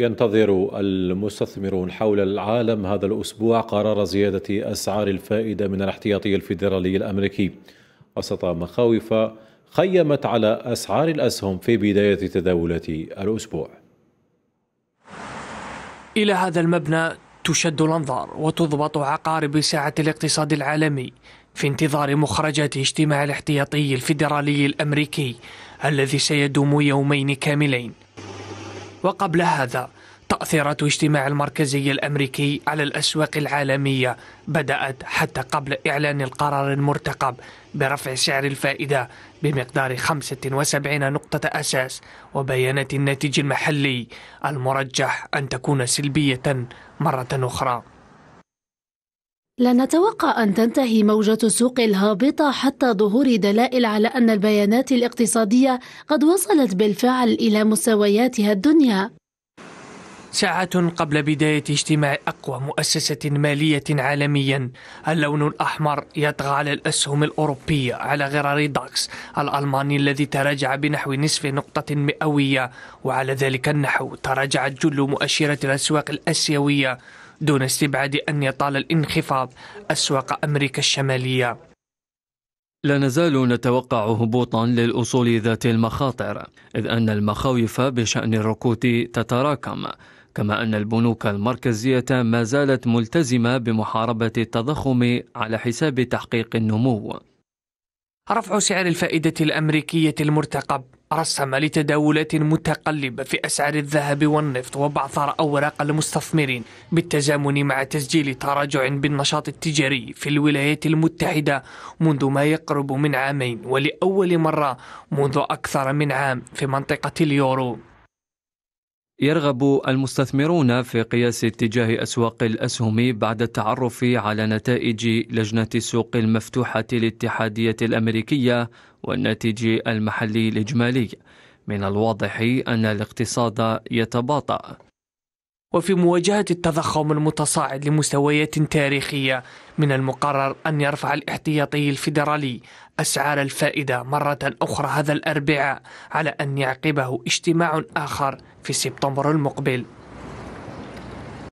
ينتظر المستثمرون حول العالم هذا الأسبوع قرار زيادة أسعار الفائدة من الاحتياطي الفيدرالي الأمريكي وسط مخاوف خيمت على أسعار الأسهم في بداية تداولات الأسبوع إلى هذا المبنى تشد الأنظار وتضبط عقارب ساعة الاقتصاد العالمي في انتظار مخرجات اجتماع الاحتياطي الفيدرالي الأمريكي الذي سيدوم يومين كاملين وقبل هذا تأثيرات اجتماع المركزي الأمريكي على الأسواق العالمية بدأت حتى قبل إعلان القرار المرتقب برفع سعر الفائدة بمقدار 75 نقطة أساس وبيانات الناتج المحلي المرجح أن تكون سلبية مرة أخرى لا نتوقع أن تنتهي موجة السوق الهابطة حتى ظهور دلائل على أن البيانات الاقتصادية قد وصلت بالفعل إلى مستوياتها الدنيا ساعة قبل بداية اجتماع أقوى مؤسسة مالية عالميا اللون الأحمر يطغى على الأسهم الأوروبية على غرار داكس الألماني الذي تراجع بنحو نصف نقطة مئوية وعلى ذلك النحو تراجعت جل مؤشرات الأسواق الآسيوية دون استبعاد أن يطال الانخفاض أسواق أمريكا الشمالية لا نزال نتوقع هبوطا للأصول ذات المخاطر إذ أن المخاوف بشأن الركود تتراكم كما أن البنوك المركزية ما زالت ملتزمة بمحاربة التضخم على حساب تحقيق النمو رفع سعر الفائدة الأمريكية المرتقب رسم لتداولات متقلبة في أسعار الذهب والنفط وبعثر أوراق المستثمرين بالتزامن مع تسجيل تراجع بالنشاط التجاري في الولايات المتحدة منذ ما يقرب من عامين ولأول مرة منذ أكثر من عام في منطقة اليورو يرغب المستثمرون في قياس اتجاه أسواق الأسهم بعد التعرف على نتائج لجنة السوق المفتوحة الاتحادية الأمريكية والناتج المحلي الإجمالي من الواضح أن الاقتصاد يتباطأ وفي مواجهة التضخم المتصاعد لمستويات تاريخية من المقرر أن يرفع الاحتياطي الفيدرالي أسعار الفائدة مرة أخرى هذا الأربعاء على أن يعقبه اجتماع آخر في سبتمبر المقبل